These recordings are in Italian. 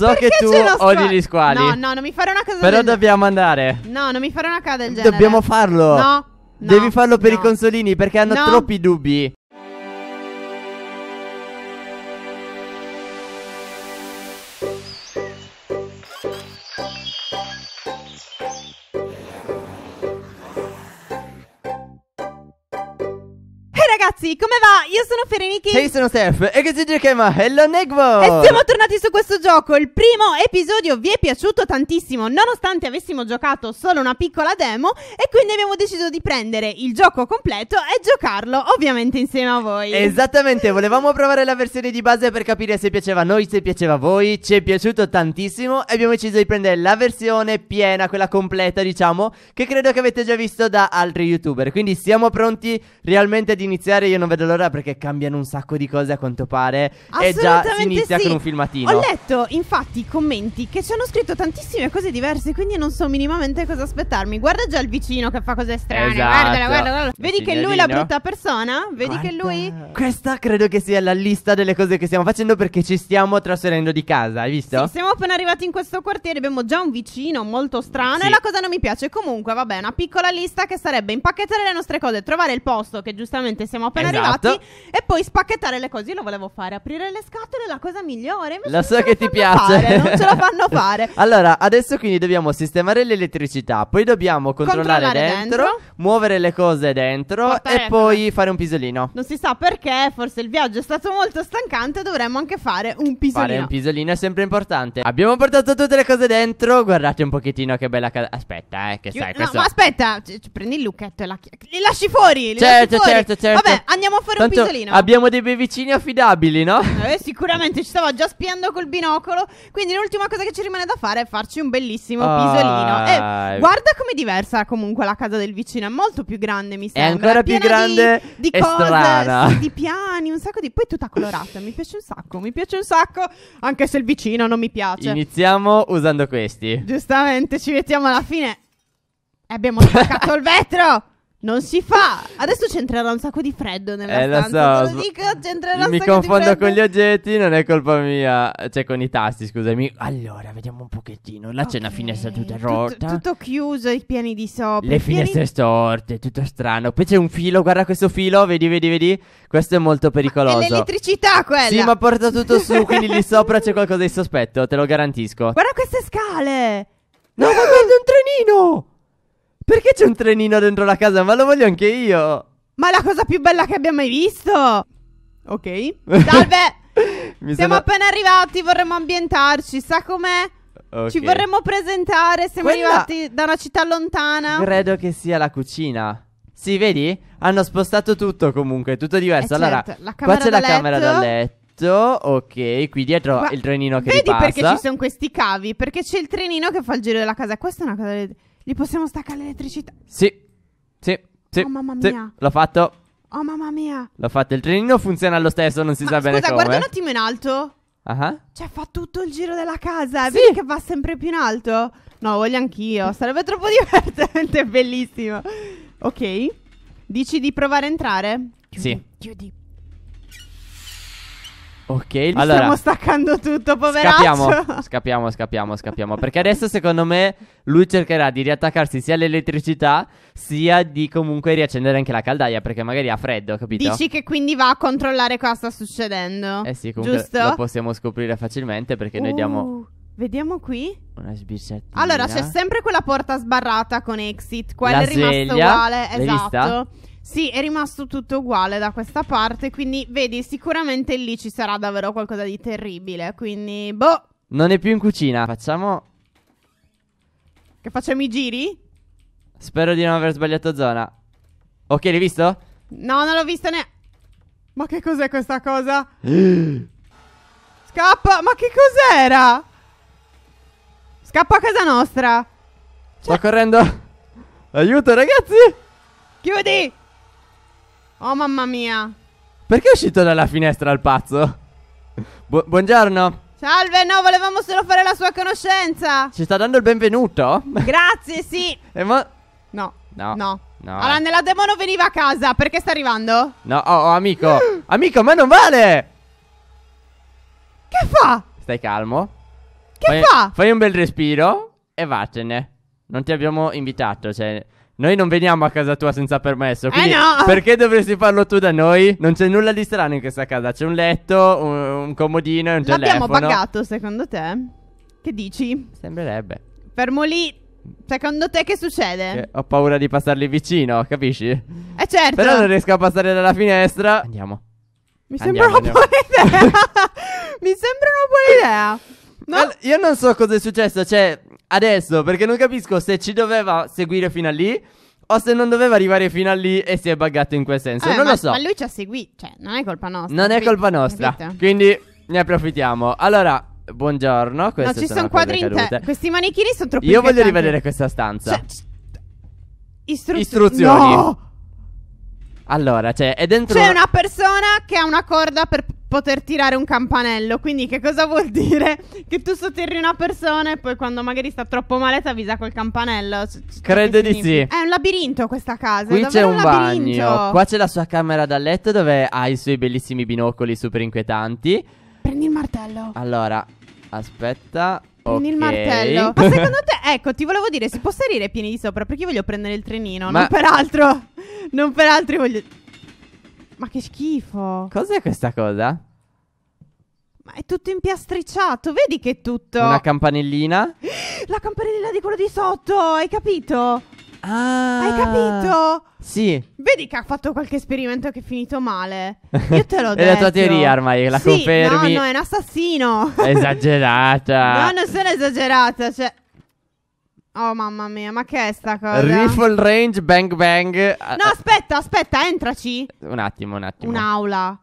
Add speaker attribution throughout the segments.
Speaker 1: So Perché che tu squa- odi gli squali. No, no,
Speaker 2: non mi fare una cosa Però del genere. Però
Speaker 1: dobbiamo andare.
Speaker 2: No, non mi fare una cosa del genere. Dobbiamo
Speaker 1: farlo. No. no Devi farlo per no. i consolini perché hanno no. troppi dubbi.
Speaker 2: ragazzi, come va? Io sono Fereniki E io sono Surf E
Speaker 1: che si chiama Hello Negvo E siamo
Speaker 2: tornati su questo gioco Il primo episodio vi è piaciuto tantissimo Nonostante avessimo giocato solo una piccola demo E quindi abbiamo deciso di prendere il gioco completo E giocarlo ovviamente insieme a voi
Speaker 1: Esattamente, volevamo provare la versione di base Per capire se piaceva a noi, se piaceva a voi Ci è piaciuto tantissimo E abbiamo deciso di prendere la versione piena, quella completa diciamo Che credo che avete già visto da altri youtuber Quindi siamo pronti realmente ad iniziare serie io non vedo l'ora perché cambiano un sacco di cose a quanto pare. E già si inizia sì. con un filmatino. Ho
Speaker 2: letto infatti i commenti che ci hanno scritto tantissime cose diverse, quindi non so minimamente cosa aspettarmi. Guarda già il vicino che fa cose strane. Esatto. Guardala, guarda, guarda. Vedi Signorino. che lui è la brutta persona? Vedi guarda. che lui.
Speaker 1: Questa credo che sia la lista delle cose che stiamo facendo perché ci stiamo trasferendo di casa, hai visto? Sì,
Speaker 2: siamo appena arrivati in questo quartiere, abbiamo già un vicino molto strano sì. e la cosa non mi piace. Comunque, vabbè, una piccola lista che sarebbe impacchettare le nostre cose, trovare il posto che giustamente siamo appena esatto. arrivati, e poi spacchettare le cose. Io lo volevo fare, aprire le scatole è la cosa migliore. Invece lo so che ti piace. Fare, non ce la fanno fare.
Speaker 1: allora, adesso quindi dobbiamo sistemare l'elettricità, poi dobbiamo controllare, controllare dentro, dentro, muovere le cose dentro Portare e poi fare un pisolino.
Speaker 2: Non si sa perché, forse il viaggio è stato molto stancante, dovremmo anche fare un pisolino. Fare un
Speaker 1: pisolino è sempre importante. Abbiamo portato tutte le cose dentro, guardate un pochettino che bella casa. Aspetta, eh, che Io, sai, no, questo... ma
Speaker 2: aspetta, c- c- prendi il lucchetto e la chi- li lasci fuori, li certo, lasci fuori. Certo, certo, Vabbè, Vabbè, andiamo a fare Tanto un pisolino.
Speaker 1: Abbiamo dei vicini affidabili, no?
Speaker 2: Eh, sicuramente ci stava già spiando col binocolo. Quindi l'ultima cosa che ci rimane da fare è farci un bellissimo ah, pisolino. E eh, guarda com'è diversa comunque la casa del vicino, è molto più grande, mi sembra. È ancora più grande di, di cose, sì, di piani, un sacco di Poi tutta colorata, mi piace un sacco, mi piace un sacco, anche se il vicino non mi piace.
Speaker 1: Iniziamo usando questi.
Speaker 2: Giustamente, ci mettiamo alla fine. E abbiamo spaccato il vetro. Non si fa! Adesso c'entrerà un sacco di freddo nella eh, stanza. Lo so. Te lo dico, c'entrerà un sacco di Mi confondo con gli
Speaker 1: oggetti, non è colpa mia. Cioè, con i tasti, scusami. Allora, vediamo un pochettino. Là okay. c'è una finestra tutta rotta. Tutto,
Speaker 2: tutto chiuso, i piani di sopra. Le finestre piani...
Speaker 1: storte, tutto strano. Poi c'è un filo, guarda questo filo, vedi, vedi, vedi. Questo è molto pericoloso. Ma è
Speaker 2: l'elettricità quella! Sì, ma porta tutto su, quindi lì
Speaker 1: sopra c'è qualcosa di sospetto, te lo garantisco. Guarda
Speaker 2: queste scale!
Speaker 1: No, ma guarda un trenino! Perché c'è un trenino dentro la casa? Ma lo voglio anche io.
Speaker 2: Ma è la cosa più bella che abbia mai visto. Ok. Salve.
Speaker 1: Mi Siamo sono... appena
Speaker 2: arrivati, vorremmo ambientarci, sa com'è?
Speaker 1: Okay. Ci vorremmo
Speaker 2: presentare, siamo Quella... arrivati da una città lontana. Credo
Speaker 1: che sia la cucina. Sì, vedi? Hanno spostato tutto comunque, tutto diverso. Eh allora, certo. la qua c'è la letto. camera da letto. Ok, qui dietro Ma... il trenino che vedi ripassa. Vedi perché ci
Speaker 2: sono questi cavi? Perché c'è il trenino che fa il giro della casa. Questa è una cosa... Gli possiamo staccare l'elettricità?
Speaker 1: Sì. Sì. Sì. Oh, mamma sì. mia. L'ho fatto.
Speaker 2: Oh, mamma mia.
Speaker 1: L'ho fatto. Il trenino funziona lo stesso, non si Ma sa scusa, bene come. Scusa, guarda un
Speaker 2: attimo in alto. Ah. Uh-huh. Cioè, fa tutto il giro della casa. Sì. Vedi che va sempre più in alto? No, voglio anch'io. Sarebbe troppo divertente. Bellissimo. Ok. Dici di provare a entrare?
Speaker 1: Chiudi, sì. Chiudi. Ok, Gli allora, stiamo
Speaker 2: staccando tutto, poveraccio. Scappiamo,
Speaker 1: scappiamo, scappiamo, scappiamo. perché adesso secondo me lui cercherà di riattaccarsi sia all'elettricità, sia di comunque riaccendere anche la caldaia, perché magari ha freddo, capito? Dici
Speaker 2: che quindi va a controllare cosa sta succedendo. Eh sì, comunque Giusto? lo
Speaker 1: possiamo scoprire facilmente perché uh. noi diamo uh.
Speaker 2: Vediamo qui.
Speaker 1: Una sbirciatina. Allora c'è
Speaker 2: sempre quella porta sbarrata con exit. Quella La è rimasta sveglia. uguale. L'hai esatto. Vista? Sì, è rimasto tutto uguale da questa parte. Quindi vedi, sicuramente lì ci sarà davvero qualcosa di terribile. Quindi, boh.
Speaker 1: Non è più in cucina. Facciamo.
Speaker 2: Che facciamo i giri?
Speaker 1: Spero di non aver sbagliato zona. Ok, l'hai visto?
Speaker 2: No, non l'ho visto neanche. Ma che cos'è questa cosa?
Speaker 1: Scappa!
Speaker 2: Ma che cos'era? Scappa a casa nostra.
Speaker 1: Sto cioè- correndo. Aiuto, ragazzi.
Speaker 2: Chiudi. Oh, mamma mia.
Speaker 1: Perché è uscito dalla finestra il pazzo? Bu buongiorno.
Speaker 2: Salve, no, volevamo solo fare la sua conoscenza.
Speaker 1: Ci sta dando il benvenuto?
Speaker 2: Grazie, sì. e mo... No.
Speaker 1: No. No. No. Allora,
Speaker 2: nella demo non veniva a casa. Perché sta arrivando?
Speaker 1: No, oh, oh amico. amico, ma non vale. Che fa? Stai calmo. Che fai, fa? Fai un bel respiro e vattene. Non ti abbiamo invitato, cioè... Noi non veniamo a casa tua senza permesso. Eh, quindi eh no! Perché dovresti farlo tu da noi? Non c'è nulla di strano in questa casa. C'è un letto, un, un comodino e un L'abbiamo telefono. L'abbiamo
Speaker 2: pagato, secondo te? Che dici?
Speaker 1: Sembrerebbe.
Speaker 2: Fermo lì. Secondo te che succede? Che
Speaker 1: ho paura di passarli vicino, capisci? Eh
Speaker 2: certo. Però non riesco
Speaker 1: a passare dalla finestra. Andiamo. Mi sembra una buona idea. Mi sembra una buona idea. No? All- io non so cosa è successo, cioè, adesso, perché non capisco se ci doveva seguire fino a lì o se non doveva arrivare fino a lì e si è buggato in quel senso. Vabbè, eh, non ma, lo so. Ma lui
Speaker 2: ci ha seguito, cioè, non è colpa nostra. Non capito? è colpa nostra. Capito?
Speaker 1: Quindi ne approfittiamo. Allora, buongiorno. Queste no, ci sono, sono quadri in te. Questi manichini sono troppo Io voglio rivedere questa stanza. Cioè,
Speaker 2: istru- Istruzioni. No!
Speaker 1: Allora, cioè, è dentro. C'è una
Speaker 2: persona che ha una corda per poter tirare un campanello. Quindi, che cosa vuol dire? Che tu sotterri una persona e poi, quando magari sta troppo male, ti avvisa col campanello. C- Credo di sì. È un labirinto questa casa. Qui c'è un, un bagno. Qua c'è
Speaker 1: la sua camera da letto dove ha i suoi bellissimi binocoli super inquietanti.
Speaker 2: Prendi il martello.
Speaker 1: Allora, aspetta. Prendi okay. il martello. Ma secondo
Speaker 2: te, ecco, ti volevo dire, si può salire pieni di sopra perché io voglio prendere il trenino. Ma... Non altro. Non peraltro voglio. Ma che schifo.
Speaker 1: Cos'è questa cosa?
Speaker 2: Ma è tutto impiastricciato, vedi che è tutto. Una
Speaker 1: campanellina?
Speaker 2: La campanellina di quello di sotto, hai capito? Ah, hai capito? Sì. Vedi che ha fatto qualche esperimento che è finito male. Io te l'ho detto. è la tua teoria ormai, la sì, confermi. No, no, è un assassino.
Speaker 1: Esagerata. no,
Speaker 2: non sono esagerata. Cioè, Oh mamma mia, ma che è sta cosa? Rifle
Speaker 1: range, bang bang. No,
Speaker 2: aspetta, aspetta, entraci.
Speaker 1: Un attimo, un attimo.
Speaker 2: Un'aula.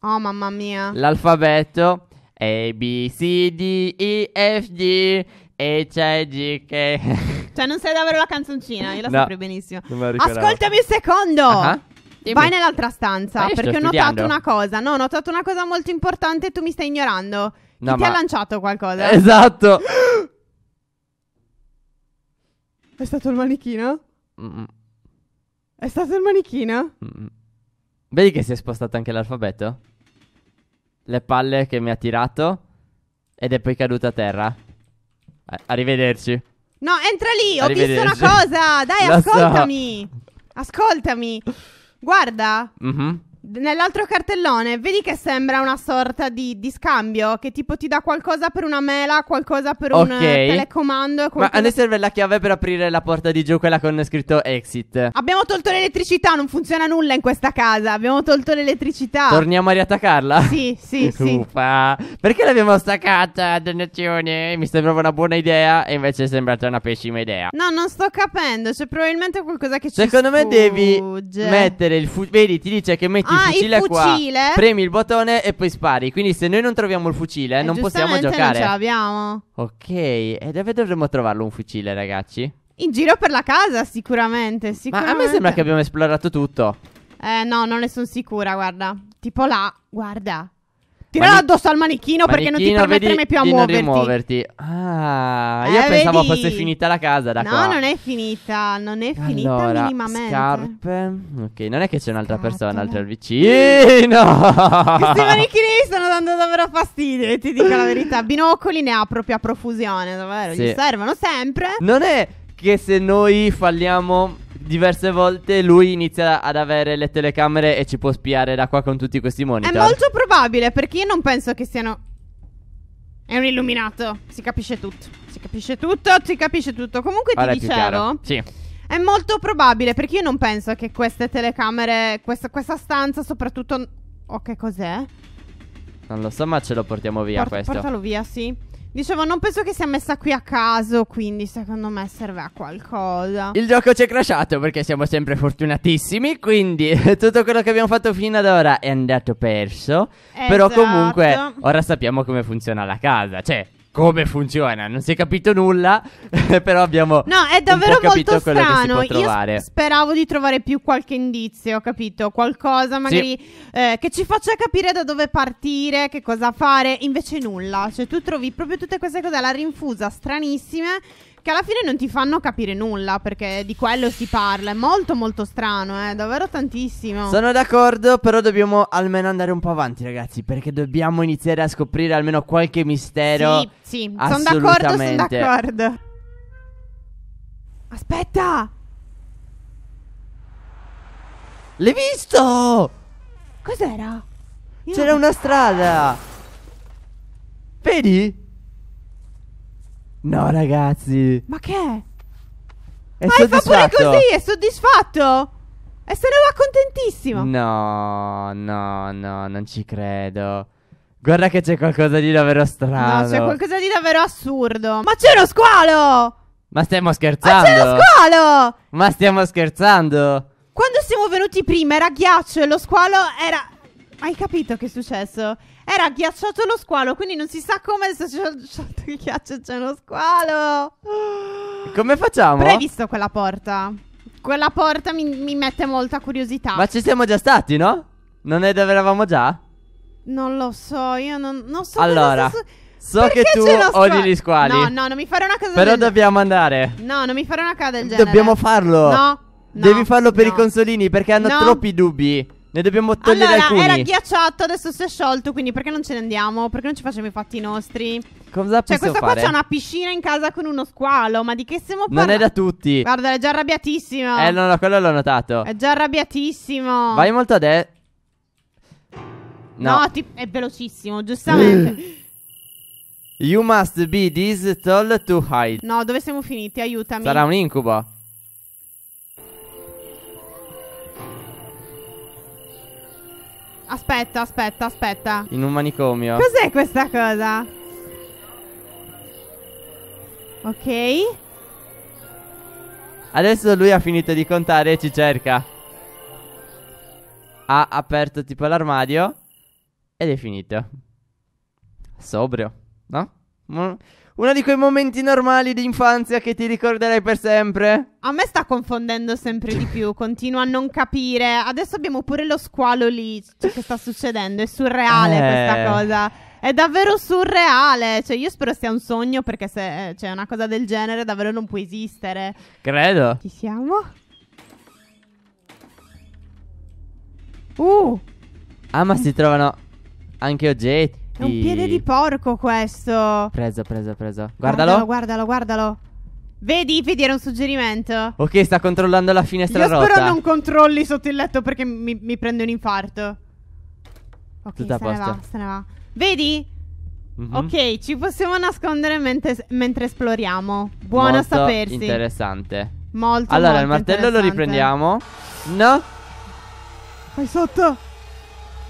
Speaker 2: Oh mamma mia.
Speaker 1: L'alfabeto A, B, C, D, E, F, G, H, I, G, K.
Speaker 2: Cioè, non sai davvero la canzoncina, io la no, saprei benissimo. Ascoltami un secondo. Uh-huh. Vai nell'altra stanza, ah, perché ho studiando. notato una cosa. No, ho notato una cosa molto importante e tu mi stai ignorando. No, Chi ma... ti ha lanciato qualcosa?
Speaker 1: Esatto.
Speaker 2: È stato il manichino? Mm. È stato il manichino? Mm.
Speaker 1: Vedi che si è spostato anche l'alfabeto? Le palle che mi ha tirato ed è poi caduta a terra. A- arrivederci.
Speaker 2: No, entra lì, ho visto una cosa. Dai, Lo ascoltami. So. Ascoltami. Guarda. Mhm. Nell'altro cartellone vedi che sembra una sorta di, di, scambio, che tipo ti dà qualcosa per una mela, qualcosa per okay. un eh, telecomando. Ma a noi
Speaker 1: serve la chiave per aprire la porta di giù, quella con scritto exit.
Speaker 2: Abbiamo tolto l'elettricità, non funziona nulla in questa casa. Abbiamo tolto l'elettricità. Torniamo
Speaker 1: a riattaccarla? Sì, sì, sì. Ufa. Perché l'abbiamo staccata, Donazione. Mi sembrava una buona idea e invece è sembrata una pessima idea.
Speaker 2: No, non sto capendo, c'è probabilmente qualcosa che Secondo ci Secondo me devi mettere
Speaker 1: il fucile. Vedi, ti dice che metti il ah, fucile il qua, premi il bottone e poi spari. Quindi se noi non troviamo il fucile eh, non possiamo giocare. non ce
Speaker 2: l'abbiamo.
Speaker 1: Ok, e dove dovremmo trovarlo un fucile ragazzi?
Speaker 2: In giro per la casa sicuramente, sicuramente. Ma a me sembra
Speaker 1: che abbiamo esplorato tutto.
Speaker 2: Eh no, non ne sono sicura, guarda. Tipo là, guarda. Tiralo Mani- addosso al manichino, perché non ti Manichino, mai più a di non muoverti.
Speaker 1: rimuoverti. Ah, io eh, pensavo vedi? fosse finita la casa da qua. No, non
Speaker 2: è finita, non è finita allora, minimamente.
Speaker 1: scarpe. Ok, non è che c'è un'altra persona Scatola. altro vicino. Questi manichini
Speaker 2: mi stanno dando davvero fastidio, ti dico la verità. Binocoli ne ha proprio a profusione, davvero. Sì. Gli servono sempre.
Speaker 1: Non è che se noi falliamo diverse volte lui inizia ad avere le telecamere e ci può spiare da qua con tutti questi monitor. È molto
Speaker 2: probabile perché io non penso che siano... È un illuminato, si capisce tutto, si capisce tutto, si capisce tutto. Comunque Ora ti dicevo... Sì. È molto probabile perché io non penso che queste telecamere, questa, questa stanza soprattutto... Oh, che cos'è?
Speaker 1: Non lo so, ma ce lo portiamo via Port- questo. Portalo
Speaker 2: via, sì. Dicevo, non penso che sia messa qui a caso, quindi secondo me serve a qualcosa. Il
Speaker 1: gioco ci è crashato perché siamo sempre fortunatissimi, quindi tutto quello che abbiamo fatto fino ad ora è andato perso. Esatto. Però comunque ora sappiamo come funziona la casa, cioè come funziona, non si è capito nulla, però abbiamo No, è davvero molto strano. Io
Speaker 2: speravo di trovare più qualche indizio, capito? Qualcosa magari sì. eh, che ci faccia capire da dove partire, che cosa fare, invece nulla. Cioè tu trovi proprio tutte queste cose alla rinfusa stranissime che alla fine non ti fanno capire nulla perché di quello si parla. È molto molto strano, eh, davvero tantissimo. Sono
Speaker 1: d'accordo, però dobbiamo almeno andare un po' avanti, ragazzi, perché dobbiamo iniziare a scoprire almeno qualche mistero. Sì, sì, sono d'accordo, sono d'accordo.
Speaker 2: Aspetta!
Speaker 1: L'hai visto?
Speaker 2: Cos'era?
Speaker 1: Io C'era una strada. Vedi? No, ragazzi. Ma che è? Ma Ma fa pure così, è
Speaker 2: soddisfatto. E se ne va contentissimo.
Speaker 1: No, no, no, non ci credo. Guarda che c'è qualcosa di davvero strano. No, c'è qualcosa
Speaker 2: di davvero assurdo. Ma c'è uno squalo!
Speaker 1: Ma stiamo scherzando? Ma c'è lo
Speaker 2: squalo!
Speaker 1: Ma stiamo scherzando?
Speaker 2: Quando siamo venuti prima era ghiaccio e lo squalo era hai capito che è successo? Era ghiacciato lo squalo, quindi non si sa come è successo il ghiaccio c'è lo squalo.
Speaker 1: Come facciamo? Però hai visto
Speaker 2: quella porta? Quella porta mi, mi mette molta curiosità. Ma ci
Speaker 1: siamo già stati, no? Non è dove eravamo già?
Speaker 2: Non lo so, io non, non so. Allora, so,
Speaker 1: so perché che tu odi gli squali. No, no,
Speaker 2: non mi fare una cosa Però del Però
Speaker 1: dobbiamo andare.
Speaker 2: No, non mi fare una cosa del genere. Dobbiamo
Speaker 1: farlo. No. no Devi farlo per no. i consolini perché hanno no. troppi dubbi. Ne dobbiamo togliere allora, alcuni. era
Speaker 2: ghiacciato, adesso si è sciolto, quindi perché non ce ne andiamo? Perché non ci facciamo i fatti nostri?
Speaker 1: Cosa cioè, questa fare? qua c'è una
Speaker 2: piscina in casa con uno squalo, ma di che siamo parlando? Non è da
Speaker 1: tutti. Guarda,
Speaker 2: è già arrabbiatissimo. Eh, no,
Speaker 1: no, quello l'ho notato. È
Speaker 2: già arrabbiatissimo. Vai
Speaker 1: molto a destra. No, no ti...
Speaker 2: è velocissimo, giustamente.
Speaker 1: you must be this tall to hide.
Speaker 2: No, dove siamo finiti? Aiutami. Sarà un incubo. Aspetta, aspetta, aspetta.
Speaker 1: In un manicomio. Cos'è
Speaker 2: questa cosa? Ok.
Speaker 1: Adesso lui ha finito di contare e ci cerca. Ha aperto tipo l'armadio ed è finito. Sobrio, no? Uno di quei momenti normali di infanzia che ti ricorderai per sempre. A me sta
Speaker 2: confondendo sempre di più, continuo a non capire. Adesso abbiamo pure lo squalo lì cioè, che sta succedendo, è surreale eh. questa cosa. È davvero surreale, cioè io spero sia un sogno perché se c'è eh, cioè, una cosa del genere davvero non può esistere.
Speaker 1: Credo. Ci siamo? Uh! Ah, ma si trovano anche oggetti. È un piede di
Speaker 2: porco questo.
Speaker 1: Preso, preso, preso. Guardalo. Guardalo,
Speaker 2: guardalo, guardalo. Vedi, vedi, era un suggerimento.
Speaker 1: Ok, sta controllando la finestra Io rotta. spero non
Speaker 2: controlli sotto il letto perché mi, mi prende un infarto.
Speaker 1: Ok, Tutto a se ne va,
Speaker 2: se ne va. Vedi? Mhm. Ok, ci possiamo nascondere mentre, mentre esploriamo. Buono a Molto sapersi. Interessante. Molto, Allora, molto il martello lo riprendiamo. No? Vai sotto.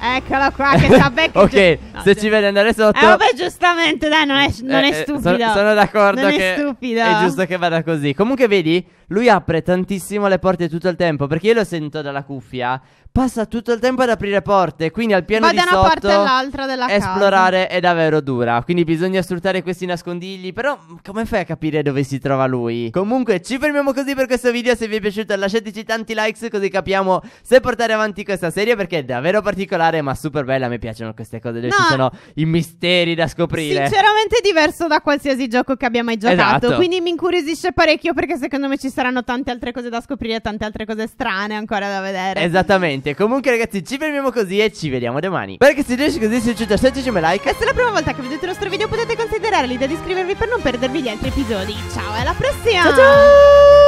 Speaker 2: Eccolo qua che sta ben Ok, no, se cioè...
Speaker 1: ci vede andare sotto Eh vabbè
Speaker 2: giustamente dai non è, non eh, è eh, stupido sono, sono d'accordo non che è, stupido. è giusto
Speaker 1: che vada così Comunque vedi lui apre tantissimo le porte tutto il tempo Perché io lo sento dalla cuffia passa tutto il tempo ad aprire porte, quindi al piano Va di da una parte all'altra
Speaker 2: della esplorare
Speaker 1: casa. è davvero dura, quindi bisogna sfruttare questi nascondigli, però come fai a capire dove si trova lui? Comunque ci fermiamo così per questo video, se vi è piaciuto lasciateci tanti likes così capiamo se portare avanti questa serie perché è davvero particolare ma super bella, Mi piacciono queste cose, no. ci sono i misteri da scoprire.
Speaker 2: Sinceramente è diverso da qualsiasi gioco che abbia mai giocato, esatto. quindi mi incuriosisce parecchio perché secondo me ci saranno tante altre cose da scoprire, e tante altre cose strane ancora da vedere.
Speaker 1: Esattamente niente Comunque ragazzi ci fermiamo così e ci vediamo domani Spero che se riesci così se piaciuto lasciate un like se è la
Speaker 2: prima volta che vedete il nostro video potete considerare l'idea di iscrivervi per non perdervi gli altri episodi Ciao e alla prossima Ciao ciao